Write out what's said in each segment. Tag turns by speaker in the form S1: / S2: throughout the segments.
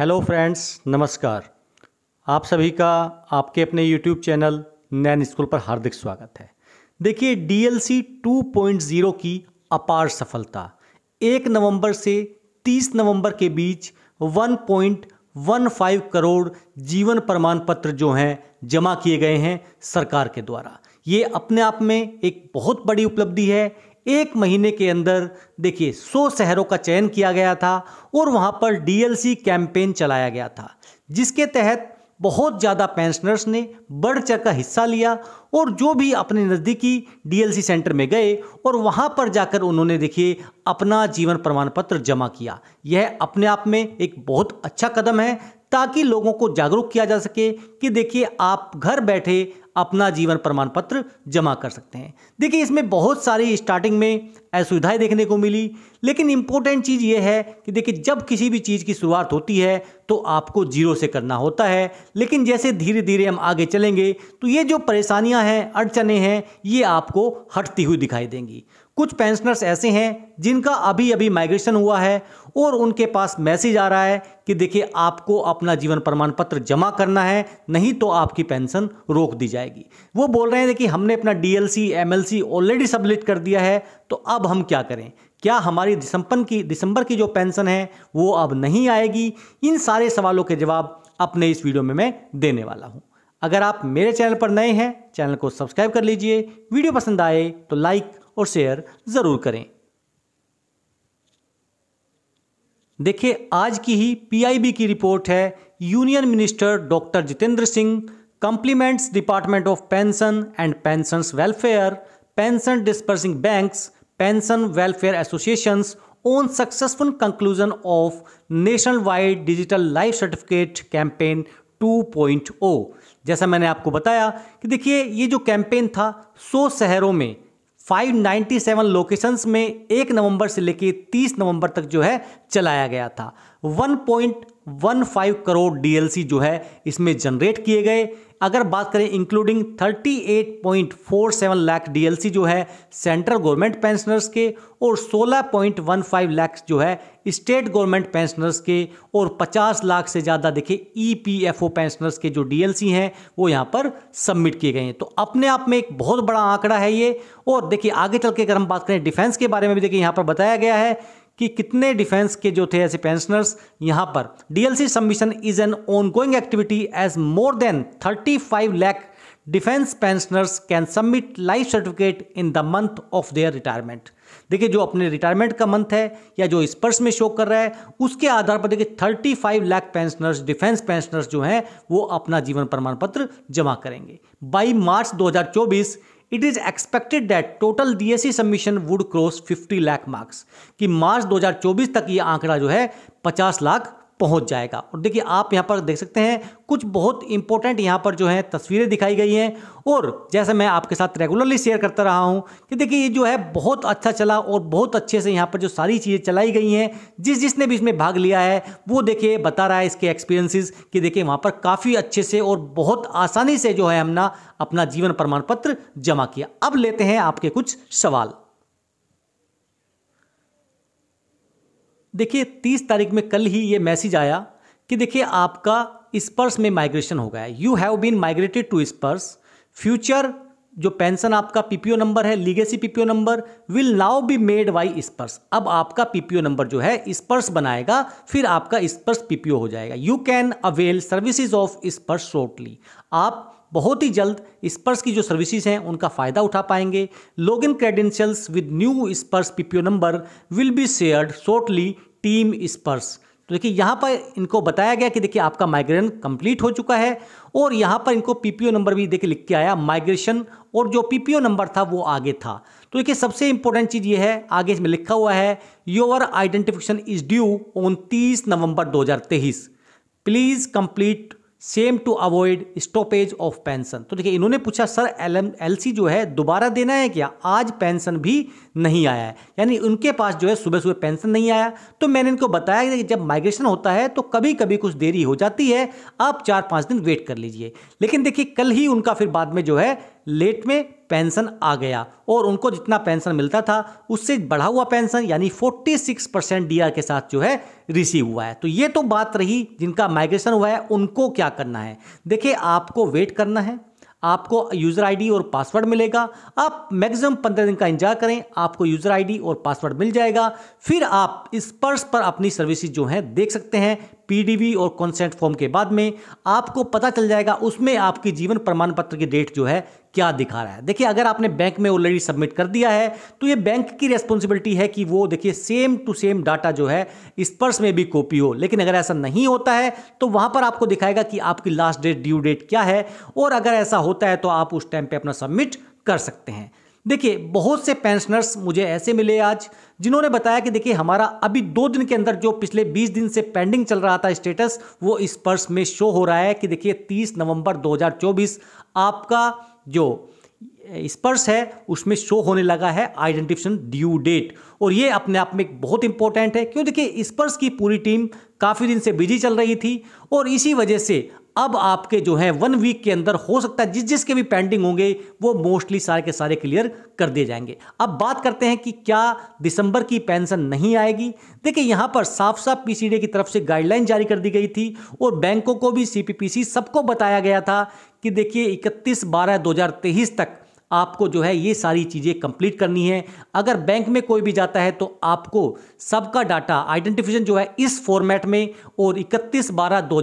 S1: hello friends नमस्कार आप सभी का आपके अपने यूट्यूब चैनल नैन स्कूल पर हार्दिक स्वागत है देखिए डीएलसी 2.0 की अपार सफलता एक नवंबर से 30 नवंबर के बीच 1.15 करोड़ जीवन प्रमाण पत्र जो हैं जमा किए गए हैं सरकार के द्वारा ये अपने आप में एक बहुत बड़ी उपलब्धि है एक महीने के अंदर देखिए 100 शहरों का चयन किया गया था और वहाँ पर डीएलसी कैंपेन चलाया गया था जिसके तहत बहुत ज़्यादा पेंशनर्स ने बढ़ चढ़ का हिस्सा लिया और जो भी अपने नज़दीकी डीएलसी सेंटर में गए और वहाँ पर जाकर उन्होंने देखिए अपना जीवन प्रमाण पत्र जमा किया यह अपने आप में एक बहुत अच्छा कदम है ताकि लोगों को जागरूक किया जा सके कि देखिए आप घर बैठे अपना जीवन प्रमाण पत्र जमा कर सकते हैं देखिए इसमें बहुत सारी स्टार्टिंग में असुविधाएं देखने को मिली लेकिन इम्पोर्टेंट चीज़ ये है कि देखिए जब किसी भी चीज़ की शुरुआत होती है तो आपको जीरो से करना होता है लेकिन जैसे धीरे धीरे हम आगे चलेंगे तो ये जो परेशानियां हैं अड़चने हैं ये आपको हटती हुई दिखाई देंगी कुछ पेंशनर्स ऐसे हैं जिनका अभी अभी माइग्रेशन हुआ है और उनके पास मैसेज आ रहा है कि देखिए आपको अपना जीवन प्रमाण पत्र जमा करना है नहीं तो आपकी पेंशन रोक दी जाएगी वो बोल रहे हैं देखिए हमने अपना डीएलसी एमएलसी ऑलरेडी सबमिट कर दिया है तो अब हम क्या करें क्या हमारी दिसंपन की दिसंबर की जो पेंशन है वो अब नहीं आएगी इन सारे सवालों के जवाब अपने इस वीडियो में मैं देने वाला हूँ अगर आप मेरे चैनल पर नए हैं चैनल को सब्सक्राइब कर लीजिए वीडियो पसंद आए तो लाइक और शेयर ज़रूर करें देखिए आज की ही पीआईबी की रिपोर्ट है union minister doctor Jitendra Singh compliments department of pension and pension welfare pension disbursing banks pension welfare association on successful conclusion of national wide digital life certificate campaign 2.0 जैसा मैंने आपको बताया कि देखिए ये जो कैंपेन था 100 शहरों में 597 लोकेशंस में 1 नवंबर से लेकर 30 नवंबर तक जो है चलाया गया था 1.15 करोड़ डीएलसी जो है इसमें जनरेट किए गए अगर बात करें इंक्लूडिंग 38.47 लाख डीएलसी जो है सेंट्रल गवर्नमेंट पेंशनर्स के और 16.15 लाख जो है स्टेट गवर्नमेंट पेंशनर्स के और 50 लाख से ज़्यादा देखिए ईपीएफओ e पेंशनर्स के जो डीएलसी हैं वो यहाँ पर सबमिट किए गए हैं तो अपने आप में एक बहुत बड़ा आंकड़ा है ये और देखिए आगे चल के अगर हम बात करें डिफेंस के बारे में भी देखिए यहाँ पर बताया गया है कि कितने डिफेंस के जो थे ऐसे पेंशनर्स यहां पर DLC submission is an ongoing activity as more than 35 lakh defence pensioners can submit life certificate in the month of their retirement देखिए जो अपने रिटायरमेंट का मंथ है या जो स्पर्स में शो कर रहा है उसके आधार पर देखिए thirty five lakh pensioners defence pensioners जो हैं वो अपना जीवन प्रमाण पत्र जमा करेंगे बाई मार्च दो it is expected that total DSC submission would cross 50 lakh marks कि मार्च 2024 तक ये आंकड़ा जो है 50 लाख पहुंच जाएगा और देखिए आप यहाँ पर देख सकते हैं कुछ बहुत इंपॉर्टेंट यहाँ पर जो है तस्वीरें दिखाई गई हैं और जैसे मैं आपके साथ रेगुलरली शेयर करता रहा हूँ कि देखिए ये जो है बहुत अच्छा चला और बहुत अच्छे से यहाँ पर जो सारी चीज़ें चलाई गई हैं जिस जिसने भी इसमें भाग लिया है वो देखिए बता रहा है इसके एक्सपीरियंसिस कि देखिए वहाँ पर काफ़ी अच्छे से और बहुत आसानी से जो है हमने अपना जीवन प्रमाण पत्र जमा किया अब लेते हैं आपके कुछ सवाल देखिए तीस तारीख में कल ही ये मैसेज आया कि देखिए आपका स्पर्श में माइग्रेशन हो गया है you have been migrated to SPARSH future जो पेंशन आपका पीपीओ नंबर है legacy PPO number will now be made by SPARSH अब आपका पीपीओ नंबर जो है स्पर्स बनाएगा फिर आपका स्पर्स पीपीओ हो जाएगा you can avail services of SPARSH shortly आप बहुत ही जल्द स्पर्स की जो सर्विसेज हैं उनका फ़ायदा उठा पाएंगे log in credentials with new SPARSH PPO number will be shared shortly team SPARSH तो देखिए यहाँ पर इनको बताया गया कि देखिए आपका माइग्रेशन कंप्लीट हो चुका है और यहाँ पर इनको पीपीओ नंबर भी देखिए लिख के आया माइग्रेशन और जो पीपीओ नंबर था वो आगे था तो देखिए सबसे इंपॉर्टेंट चीज़ ये है आगे इसमें लिखा हुआ है your identification is due on तीस नवंबर दो please complete same to avoid stoppage of pension तो देखिए इन्होंने पूछा सर एल एल सी जो है दोबारा देना है क्या आज पेंशन भी नहीं आया है यानी उनके पास जो है सुबह सुबह पेंशन नहीं आया तो मैंने इनको बताया कि जब माइग्रेशन होता है तो कभी कभी कुछ देरी हो जाती है आप चार पाँच दिन वेट कर लीजिए लेकिन देखिए कल ही उनका फिर बाद में जो है लेट में पेंशन आ गया और उनको जितना पेंशन मिलता था उससे बढ़ा हुआ पेंशन यानी 46 परसेंट डी के साथ जो है रिसीव हुआ है तो ये तो बात रही जिनका माइग्रेशन हुआ है उनको क्या करना है देखिए आपको वेट करना है आपको यूज़र आईडी और पासवर्ड मिलेगा आप मैक्सिमम पंद्रह दिन का इंतजार करें आपको यूज़र आईडी और पासवर्ड मिल जाएगा फिर आप इस पर्स पर अपनी सर्विसेज जो हैं देख सकते हैं पीडीवी और कंसेंट फॉर्म के बाद में आपको पता चल जाएगा उसमें आपकी जीवन प्रमाण पत्र की डेट जो है क्या दिखा रहा है देखिए अगर आपने बैंक में ऑलरेडी सबमिट कर दिया है तो ये बैंक की रेस्पॉन्सिबिलिटी है कि वो देखिए सेम टू सेम डाटा जो है इस पर्स में भी कॉपी हो लेकिन अगर ऐसा नहीं होता है तो वहाँ पर आपको दिखाएगा कि आपकी लास्ट डेट ड्यू डेट क्या है और अगर ऐसा होता है तो आप उस टाइम पर अपना सबमिट कर सकते हैं देखिए बहुत से पेंशनर्स मुझे ऐसे मिले आज जिन्होंने बताया कि देखिए हमारा अभी दो दिन के अंदर जो पिछले 20 दिन से पेंडिंग चल रहा था स्टेटस वो इस पर्स में शो हो रहा है कि देखिए 30 नवंबर 2024 आपका जो स्पर्श है उसमें शो होने लगा है आइडेंटिफिकेशन ड्यू डेट और ये अपने आप में बहुत इंपॉर्टेंट है क्यों देखिए स्पर्श की पूरी टीम काफ़ी दिन से बिजी चल रही थी और इसी वजह से अब आपके जो है वन वीक के अंदर हो सकता है जिस जिसके भी पेंडिंग होंगे वो मोस्टली सारे के सारे क्लियर कर दिए जाएंगे अब बात करते हैं कि क्या दिसंबर की पेंशन नहीं आएगी देखिए यहां पर साफ साफ पीसीडी की तरफ से गाइडलाइन जारी कर दी गई थी और बैंकों को भी सीपीपीसी सबको बताया गया था कि देखिए 31 बारह 2023 तक आपको जो है ये सारी चीज़ें कंप्लीट करनी है अगर बैंक में कोई भी जाता है तो आपको सबका डाटा आइडेंटिफिकेशन जो है इस फॉर्मेट में और इकतीस बारह दो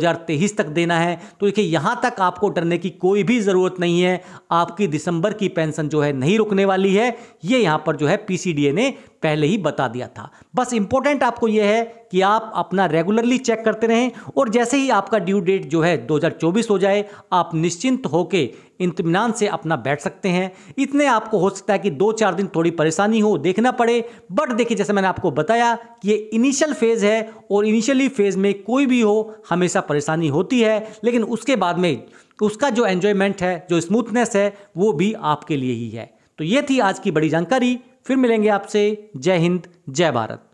S1: तक देना है तो देखिए यहाँ तक आपको डरने की कोई भी ज़रूरत नहीं है आपकी दिसंबर की पेंशन जो है नहीं रुकने वाली है ये यहाँ पर जो है पी ने पहले ही बता दिया था बस इंपॉर्टेंट आपको यह है कि आप अपना रेगुलरली चेक करते रहें और जैसे ही आपका ड्यू डेट जो है 2024 हो जाए आप निश्चिंत होकर इतमान से अपना बैठ सकते हैं इतने आपको हो सकता है कि दो चार दिन थोड़ी परेशानी हो देखना पड़े बट देखिए जैसे मैंने आपको बताया कि ये इनिशियल फेज़ है और इनिशियली फेज़ में कोई भी हो हमेशा परेशानी होती है लेकिन उसके बाद में उसका जो एन्जॉयमेंट है जो स्मूथनेस है वो भी आपके लिए ही है तो ये थी आज की बड़ी जानकारी फिर मिलेंगे आपसे जय हिंद जय भारत